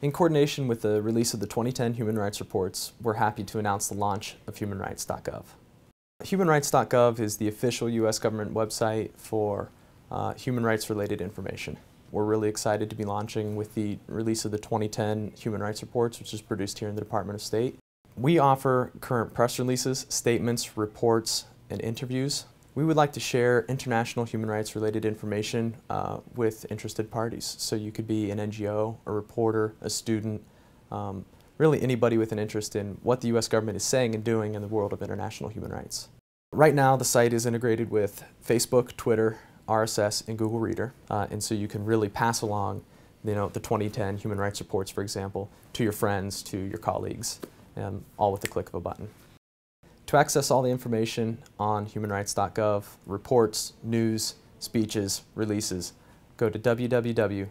In coordination with the release of the 2010 Human Rights Reports, we're happy to announce the launch of humanrights.gov. Humanrights.gov is the official U.S. government website for uh, human rights related information. We're really excited to be launching with the release of the 2010 Human Rights Reports, which is produced here in the Department of State. We offer current press releases, statements, reports, and interviews we would like to share international human rights related information uh, with interested parties. So you could be an NGO, a reporter, a student, um, really anybody with an interest in what the U.S. government is saying and doing in the world of international human rights. Right now, the site is integrated with Facebook, Twitter, RSS, and Google Reader, uh, and so you can really pass along you know, the 2010 human rights reports, for example, to your friends, to your colleagues, um, all with the click of a button. To access all the information on humanrights.gov, reports, news, speeches, releases, go to www.humanrights.gov.